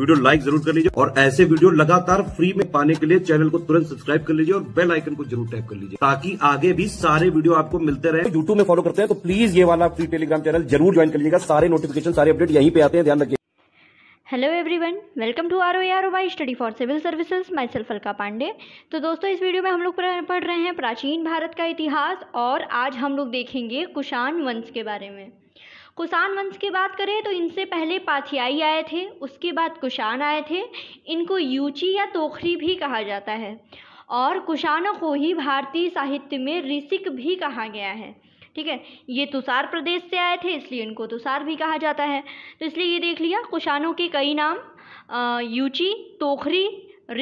video like जरूर कर लीजिए और ऐसे वीडियो लगातार फ्री में पाने के लिए चैनल को तुरंत सब्सक्राइब कर लीजिए और बेल आइकन को जरूर टैप कर लीजिए ताकि आगे भी सारे वीडियो आपको मिलते रहे यूट्यूब में फॉलो करते हैं तो प्लीज ये वाला फ्री टेलीग्राम चैनल जरूर ज्वाइन कर लीजिएगा सारे नोटिफिकेशन सारे अपडेट यहीं पे आते हैं ध्यान रखिए hello everyone welcome to R O R O Y study for civil services myself Alka Pandey तो दोस्तों इस वीडियो में हम लोग पढ़ रहे हैं प्राचीन भारत का इतिहास और आज हम लोग देखेंगे कुषाण वंश के बारे में कुषाण वंश की बात करें तो इनसे पहले पाथियाई आए थे उसके बाद कुषाण आए थे इनको यूची या तोखरी भी कहा जाता है और कुषाणों को ही भारतीय साहित्य में ऋषिक भी कहा गया है ठीक है ये तुषार प्रदेश से आए थे इसलिए इनको तुषार भी कहा जाता है तो इसलिए ये देख लिया कुषाणों के कई नाम यूची तोखरी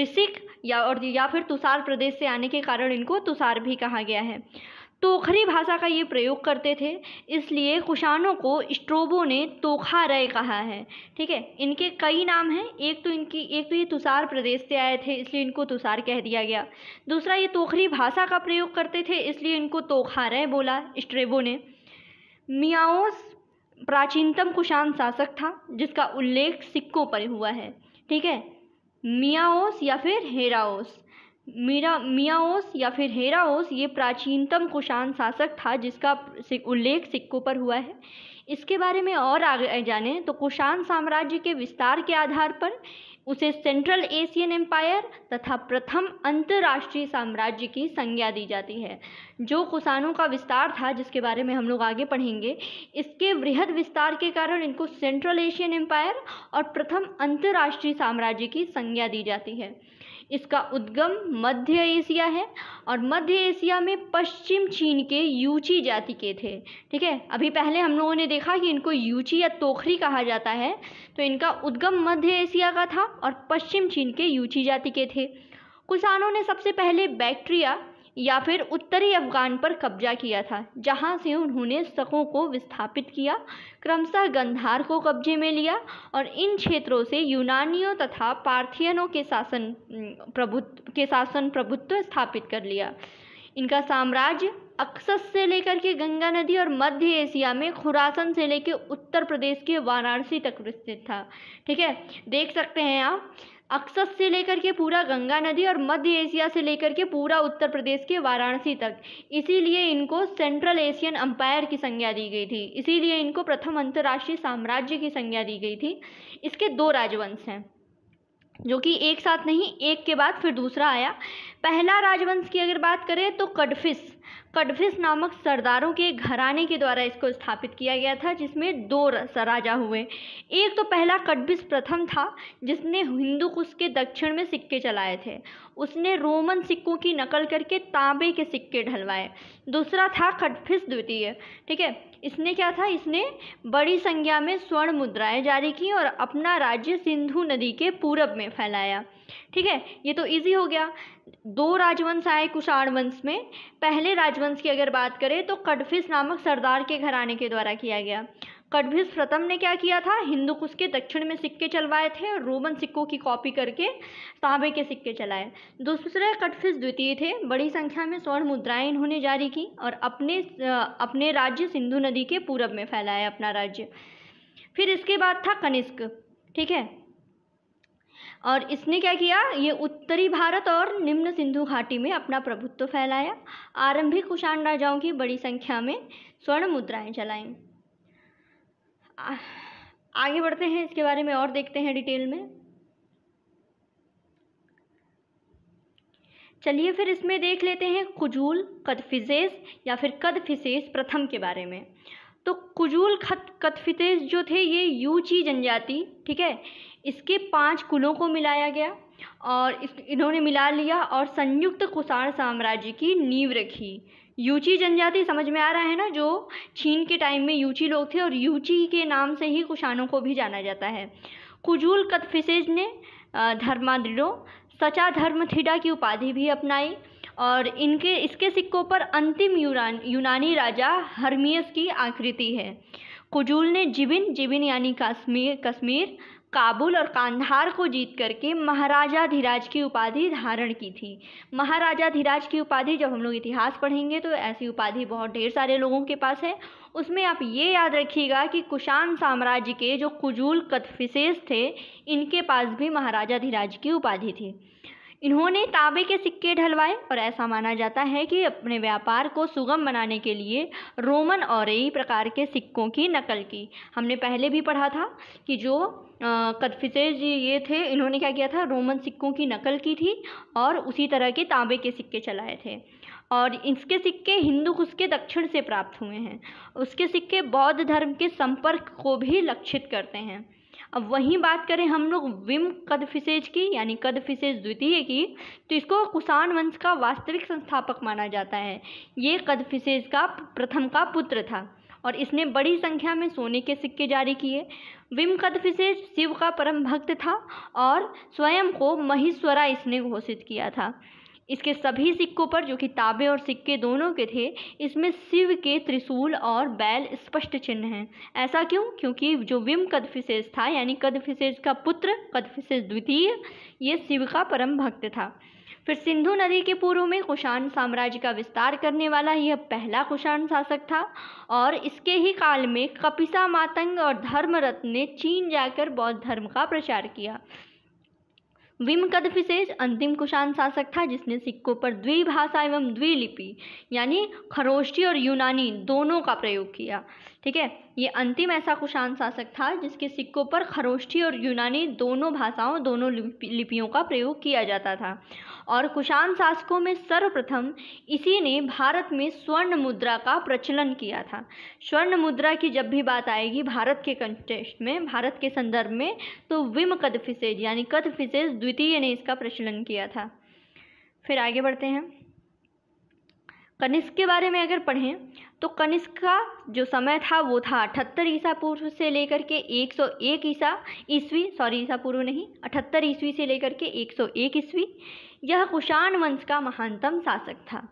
ऋषिक या और या फिर तुषार प्रदेश से आने के कारण इनको तुषार भी कहा गया है तोखरी भाषा का ये प्रयोग करते थे इसलिए कुशानों को स्ट्रोबो ने तोखा रय कहा है ठीक है इनके कई नाम हैं एक तो इनकी एक तो ये तुषार प्रदेश से आए थे इसलिए इनको तुषार कह दिया गया दूसरा ये तोखरी भाषा का प्रयोग करते थे इसलिए इनको तोखा रय बोला स्ट्रेबो ने मियाओस प्राचीनतम कुशान शासक था जिसका उल्लेख सिक्कों पर हुआ है ठीक है मियाओस या फिर हेराओस मीरा मियाओस या फिर हेराओस ये प्राचीनतम कुषाण शासक था जिसका उल्लेख सिक्कों पर हुआ है इसके बारे में और आगे जानें तो कुषाण साम्राज्य के विस्तार के आधार पर उसे सेंट्रल एशियन एम्पायर तथा प्रथम अंतर्राष्ट्रीय साम्राज्य की संज्ञा दी जाती है जो कुसानों का विस्तार था जिसके बारे में हम लोग आगे पढ़ेंगे इसके वृहद विस्तार के कारण इनको सेंट्रल एशियन एम्पायर और प्रथम अंतर्राष्ट्रीय साम्राज्य की संज्ञा दी जाती है इसका उद्गम मध्य एशिया है और मध्य एशिया में पश्चिम चीन के यूची जाति के थे ठीक है अभी पहले हम लोगों ने देखा कि इनको यूची या तोखरी कहा जाता है तो इनका उद्गम मध्य एशिया का था और पश्चिम चीन के यूची जाति के थे कुसानों ने सबसे पहले बैक्ट्रिया या फिर उत्तरी अफगान पर कब्जा किया था जहां से उन्होंने शकों को विस्थापित किया क्रमशः गंधार को कब्जे में लिया और इन क्षेत्रों से यूनानियों तथा पार्थियनों के शासन प्रभुत्व के शासन प्रभुत्व स्थापित कर लिया इनका साम्राज्य अक्सस से लेकर के गंगा नदी और मध्य एशिया में खुरासन से लेकर उत्तर प्रदेश के वाराणसी तक विस्तृत था ठीक है देख सकते हैं आप अक्सस से लेकर के पूरा गंगा नदी और मध्य एशिया से लेकर के पूरा उत्तर प्रदेश के वाराणसी तक इसीलिए इनको सेंट्रल एशियन अंपायर की संज्ञा दी गई थी इसीलिए इनको प्रथम अंतर्राष्ट्रीय साम्राज्य की संज्ञा दी गई थी इसके दो राजवंश हैं जो कि एक साथ नहीं एक के बाद फिर दूसरा आया पहला राजवंश की अगर बात करें तो कडफिस कडफिस नामक सरदारों के घराने के द्वारा इसको स्थापित किया गया था जिसमें दो राजा हुए एक तो पहला कडभिस प्रथम था जिसने हिंदू कुश के दक्षिण में सिक्के चलाए थे उसने रोमन सिक्कों की नकल करके तांबे के सिक्के ढलवाए दूसरा था कडफिस द्वितीय ठीक है इसने क्या था इसने बड़ी संख्या में स्वर्ण मुद्राएं जारी की और अपना राज्य सिंधु नदी के पूरब में फैलाया ठीक है ये तो इजी हो गया दो राजवंश आए कुशाण वंश में पहले राजवंश की अगर बात करें तो कडफिस नामक सरदार के घराने के द्वारा किया गया कडभिस प्रथम ने क्या किया था हिंदू कुश के दक्षिण में सिक्के चलवाए थे और रोमन सिक्कों की कॉपी करके तांबे के सिक्के चलाए दूसरे कटफिस द्वितीय थे बड़ी संख्या में स्वर्ण मुद्राएं इन्होंने जारी की और अपने अपने राज्य सिंधु नदी के पूरब में फैलाया अपना राज्य फिर इसके बाद था कनिष्क ठीक है और इसने क्या किया ये उत्तरी भारत और निम्न सिंधु घाटी में अपना प्रभुत्व फैलाया आरंभिक कुषाण राजाओं की बड़ी संख्या में स्वर्ण मुद्राएं चलाईं आगे बढ़ते हैं इसके बारे में और देखते हैं डिटेल में चलिए फिर इसमें देख लेते हैं कुजूल कदफिजेस या फिर कदफिसेस प्रथम के बारे में तो कुजूल खत कदफितेस जो थे ये यूची जनजाति ठीक है इसके पांच कुलों को मिलाया गया और इस इन्होंने मिला लिया और संयुक्त कुषाण साम्राज्य की नींव रखी यूची जनजाति समझ में आ रहा है ना जो छीन के टाइम में यूची लोग थे और यूची के नाम से ही कुषाणों को भी जाना जाता है कुजूल कतफिसेज ने धर्माद्रिडो सचा धर्म थीडा की उपाधि भी अपनाई और इनके इसके सिक्कों पर अंतिम यूनान यूनानी राजा हरमियस की आकृति है कुजूल ने जिबिन जिबिन यानी कश्मीर कश्मीर काबुल और कांधार को जीत करके महाराजा धीराज की उपाधि धारण की थी महाराजा धीराज की उपाधि जब हम लोग इतिहास पढ़ेंगे तो ऐसी उपाधि बहुत ढेर सारे लोगों के पास है उसमें आप ये याद रखिएगा कि कुषाण साम्राज्य के जो कुजूल कथफिसेस थे इनके पास भी महाराजा धीराज की उपाधि थी इन्होंने तांबे के सिक्के ढलवाए और ऐसा माना जाता है कि अपने व्यापार को सुगम बनाने के लिए रोमन और ही प्रकार के सिक्कों की नकल की हमने पहले भी पढ़ा था कि जो जी ये थे इन्होंने क्या किया था रोमन सिक्कों की नकल की थी और उसी तरह के तांबे के सिक्के चलाए थे और इसके सिक्के हिंदू खुश के दक्षिण से प्राप्त हुए हैं उसके सिक्के बौद्ध धर्म के संपर्क को भी लक्षित करते हैं अब वहीं बात करें हम लोग विम कदफिसेज की यानी कदफिसेज द्वितीय की तो इसको कुषाण वंश का वास्तविक संस्थापक माना जाता है ये कदफिसेज का प्रथम का पुत्र था और इसने बड़ी संख्या में सोने के सिक्के जारी किए विम कदफिसेज शिव का परम भक्त था और स्वयं को महेश्वरा इसने घोषित किया था इसके सभी सिक्कों पर जो कि ताबे और सिक्के दोनों के थे इसमें शिव के त्रिशूल और बैल स्पष्ट चिन्ह हैं ऐसा क्यों क्योंकि जो विम कदफिसेज था यानी कदफिसेज का पुत्र कदफिसेज द्वितीय ये शिव का परम भक्त था फिर सिंधु नदी के पूर्व में कुषाण साम्राज्य का विस्तार करने वाला यह पहला कुषाण शासक था और इसके ही काल में कपिसा मातंग और धर्मरत्न ने चीन जाकर बौद्ध धर्म का प्रचार किया विम कदफिसेज अंतिम कुशान शासक था जिसने सिक्कों पर द्विभाषा एवं द्विलिपि यानी खरोष्टी और यूनानी दोनों का प्रयोग किया ठीक है ये अंतिम ऐसा कुशान शासक था जिसके सिक्कों पर खरोष्ठी और यूनानी दोनों भाषाओं दोनों लिपियों का प्रयोग किया जाता था और कुशान शासकों में सर्वप्रथम इसी ने भारत में स्वर्ण मुद्रा का प्रचलन किया था स्वर्ण मुद्रा की जब भी बात आएगी भारत के कंटेस्ट में भारत के संदर्भ में तो विम कदफिसेज यानी कदफिसेज द्वितीय ने इसका प्रचलन किया था फिर आगे बढ़ते हैं कनिष्क के बारे में अगर पढ़ें तो कनिष्क का जो समय था वो था अठहत्तर ईसा पूर्व से लेकर के 101 ईसा ईस्वी सॉरी ईसा पूर्व नहीं अठहत्तर ईस्वी से लेकर के 101 ईस्वी यह कुषाण वंश का महानतम शासक था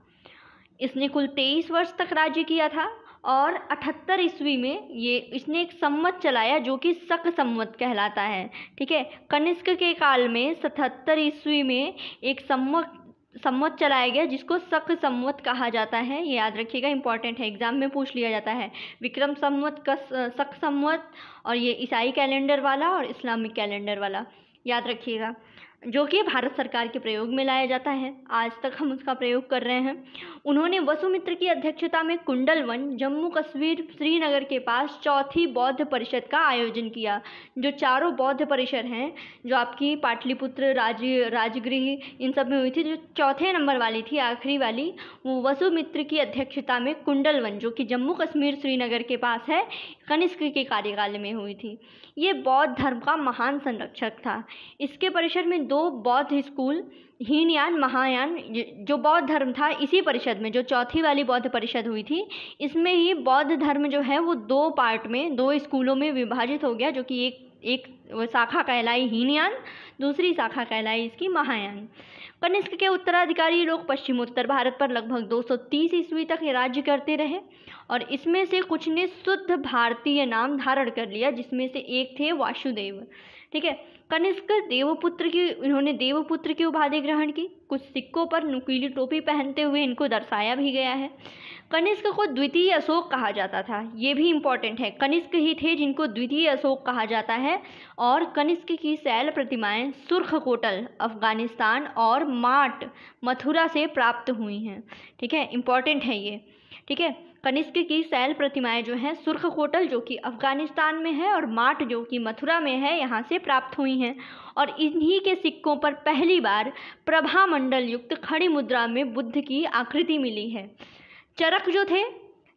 इसने कुल तेईस वर्ष तक राज्य किया था और अठहत्तर ईस्वी में ये इसने एक सम्मत चलाया जो कि शक सम्मत कहलाता है ठीक है कनिष्क के काल में सतहत्तर ईस्वी में एक सम्मत सम्मत चलाया गया जिसको शक सम्मत कहा जाता है ये याद रखिएगा इंपॉर्टेंट है एग्जाम में पूछ लिया जाता है विक्रम सम्मत का शक सम्मत और ये ईसाई कैलेंडर वाला और इस्लामिक कैलेंडर वाला याद रखिएगा जो कि भारत सरकार के प्रयोग में लाया जाता है आज तक हम उसका प्रयोग कर रहे हैं उन्होंने वसुमित्र की अध्यक्षता में कुंडल वन जम्मू कश्मीर श्रीनगर के पास चौथी बौद्ध परिषद का आयोजन किया जो चारों बौद्ध परिषद हैं जो आपकी पाटलिपुत्र राज राजगृह इन सब में हुई थी जो चौथे नंबर वाली थी आखिरी वाली वो वसुमित्र की अध्यक्षता में कुंडल वन जो कि जम्मू कश्मीर श्रीनगर के पास है कनिष्क के कार्यकाल में हुई थी ये बौद्ध धर्म का महान संरक्षक था इसके परिषद में दो बौद्ध स्कूल हीनयान महायान जो बौद्ध धर्म था इसी परिषद में जो चौथी वाली बौद्ध परिषद हुई थी इसमें ही बौद्ध धर्म जो है वो दो पार्ट में दो स्कूलों में विभाजित हो गया जो कि एक एक शाखा कहलाई हीनयान दूसरी शाखा कहलाई इसकी महायान कनिष्क के उत्तराधिकारी लोग पश्चिमोत्तर भारत पर लगभग 230 ईस्वी तक राज्य करते रहे और इसमें से कुछ ने शुद्ध भारतीय नाम धारण कर लिया जिसमें से एक थे वासुदेव ठीक है कनिष्क देवपुत्र की इन्होंने देवपुत्र की उपाधि ग्रहण की कुछ सिक्कों पर नुकीली टोपी पहनते हुए इनको दर्शाया भी गया है कनिष्क को द्वितीय अशोक कहा जाता था ये भी इम्पॉर्टेंट है कनिष्क ही थे जिनको द्वितीय अशोक कहा जाता है और कनिष्क की शैल प्रतिमाएं सुर्ख कोटल अफगानिस्तान और माट मथुरा से प्राप्त हुई हैं ठीक है इम्पॉर्टेंट है ये ठीक है कनिष्क की शैल प्रतिमाएं जो हैं सुर्ख होटल जो कि अफगानिस्तान में है और माट जो कि मथुरा में है यहाँ से प्राप्त हुई हैं और इन्हीं के सिक्कों पर पहली बार प्रभा मंडल युक्त खड़ी मुद्रा में बुद्ध की आकृति मिली है चरक जो थे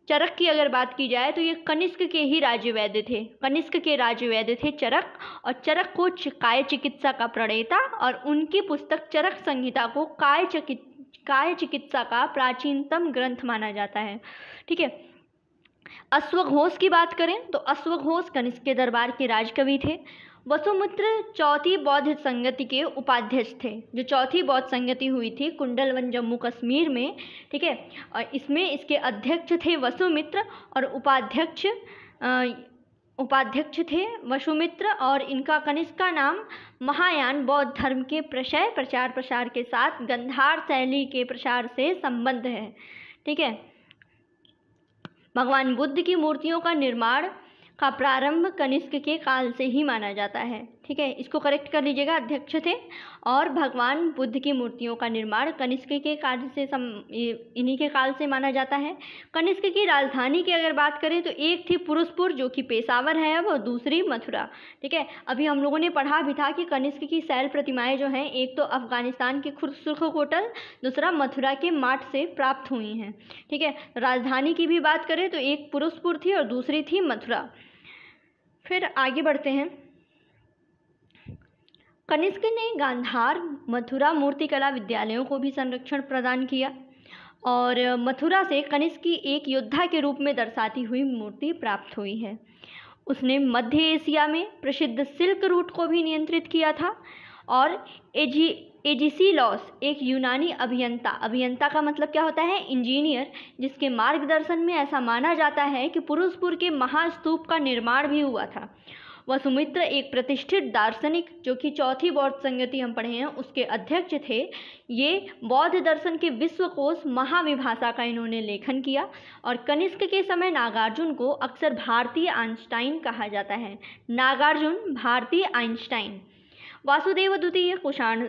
चरक की अगर बात की जाए तो ये कनिष्क के ही राज्य वैद्य थे कनिष्क के राज्य वैद्य थे चरक और चरक को काय चिकित्सा का प्रणेता और उनकी पुस्तक चरक संहिता को काय काय चिकित्सा का प्राचीनतम ग्रंथ माना जाता है ठीक है अश्वघोष की बात करें तो अश्वघोष कनिष्क के दरबार के राजकवि थे वसुमित्र चौथी बौद्ध संगति के उपाध्यक्ष थे जो चौथी बौद्ध संगति हुई थी कुंडलवन जम्मू कश्मीर में ठीक है और इसमें इसके अध्यक्ष थे वसुमित्र और उपाध्यक्ष उपाध्यक्ष थे वशुमित्र और इनका कनिष्क का नाम महायान बौद्ध धर्म के प्रशय प्रचार प्रसार के साथ गंधार शैली के प्रसार से संबंध है ठीक है भगवान बुद्ध की मूर्तियों का निर्माण का प्रारंभ कनिष्क के काल से ही माना जाता है ठीक है इसको करेक्ट कर लीजिएगा अध्यक्ष थे और भगवान बुद्ध की मूर्तियों का निर्माण कनिष्क के काल से सम इन्हीं के काल से माना जाता है कनिष्क की राजधानी की अगर बात करें तो एक थी पुरुषपुर जो कि पेशावर है और दूसरी मथुरा ठीक है अभी हम लोगों ने पढ़ा भी था कि कनिष्क की शैल प्रतिमाएँ जो हैं एक तो अफगानिस्तान के खुरसुर्ख कोटल दूसरा मथुरा के माठ से प्राप्त हुई हैं ठीक है राजधानी की भी बात करें तो एक पुरुषपुर थी और दूसरी थी मथुरा फिर आगे बढ़ते हैं कनिष्क ने गांधार मथुरा मूर्तिकला विद्यालयों को भी संरक्षण प्रदान किया और मथुरा से कनिष्क की एक योद्धा के रूप में दर्शाती हुई मूर्ति प्राप्त हुई है उसने मध्य एशिया में प्रसिद्ध सिल्क रूट को भी नियंत्रित किया था और एजी एजीसी लॉस एक यूनानी अभियंता अभियंता का मतलब क्या होता है इंजीनियर जिसके मार्गदर्शन में ऐसा माना जाता है कि पुरुषपुर के महास्तूप का निर्माण भी हुआ था सुमित्र एक प्रतिष्ठित दार्शनिक जो कि चौथी बौद्ध संगति हम पढ़े हैं उसके अध्यक्ष थे ये बौद्ध दर्शन के विश्वकोश महाविभाषा का इन्होंने लेखन किया और कनिष्क के समय नागार्जुन को अक्सर भारतीय आइंस्टाइन कहा जाता है नागार्जुन भारतीय आइंस्टाइन वासुदेव द्वितीय कुषाण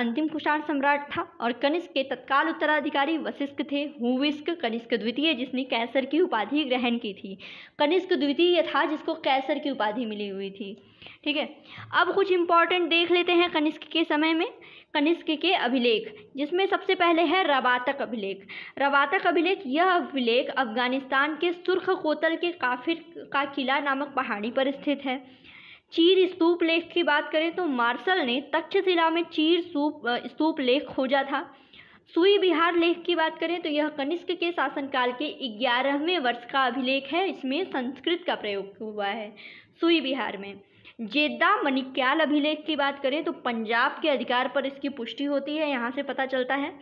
अंतिम कुषाण सम्राट था और कनिष्क के तत्काल उत्तराधिकारी वशिष्क थे हुविष्क कनिष्क द्वितीय जिसने कैसर की उपाधि ग्रहण की थी कनिष्क द्वितीय था जिसको कैसर की उपाधि मिली हुई थी ठीक है अब कुछ इंपॉर्टेंट देख लेते हैं कनिष्क के समय में कनिष्क के अभिलेख जिसमें सबसे पहले है रवातक अभिलेख रवातक अभिलेख यह अभिलेख अफगानिस्तान के सुर्ख कोतल के काफिर का किला नामक पहाड़ी पर स्थित है चीर स्तूप लेख की बात करें तो मार्शल ने तक्षशिला में चीर सूप स्तूप लेख खोजा था सुई बिहार लेख की बात करें तो यह कनिष्क के शासनकाल के ग्यारहवें वर्ष का अभिलेख है इसमें संस्कृत का प्रयोग हुआ है सुई बिहार में जेद्दा मणिक्याल अभिलेख की बात करें तो पंजाब के अधिकार पर इसकी पुष्टि होती है यहाँ से पता चलता है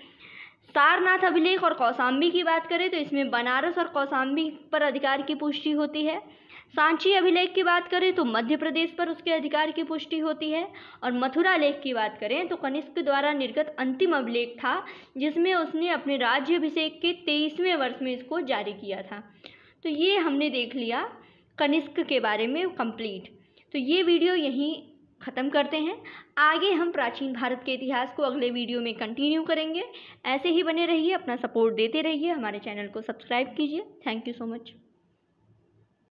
सारनाथ अभिलेख और कौसाम्बी की बात करें तो इसमें बनारस और कौसाम्बी पर अधिकार की पुष्टि होती है सांची अभिलेख की बात करें तो मध्य प्रदेश पर उसके अधिकार की पुष्टि होती है और मथुरा लेख की बात करें तो कनिष्क द्वारा निर्गत अंतिम अभिलेख था जिसमें उसने अपने राज्य अभिषेक के तेईसवें वर्ष में इसको जारी किया था तो ये हमने देख लिया कनिष्क के बारे में कंप्लीट तो ये वीडियो यहीं ख़त्म करते हैं आगे हम प्राचीन भारत के इतिहास को अगले वीडियो में कंटिन्यू करेंगे ऐसे ही बने रहिए अपना सपोर्ट देते रहिए हमारे चैनल को सब्सक्राइब कीजिए थैंक यू सो मच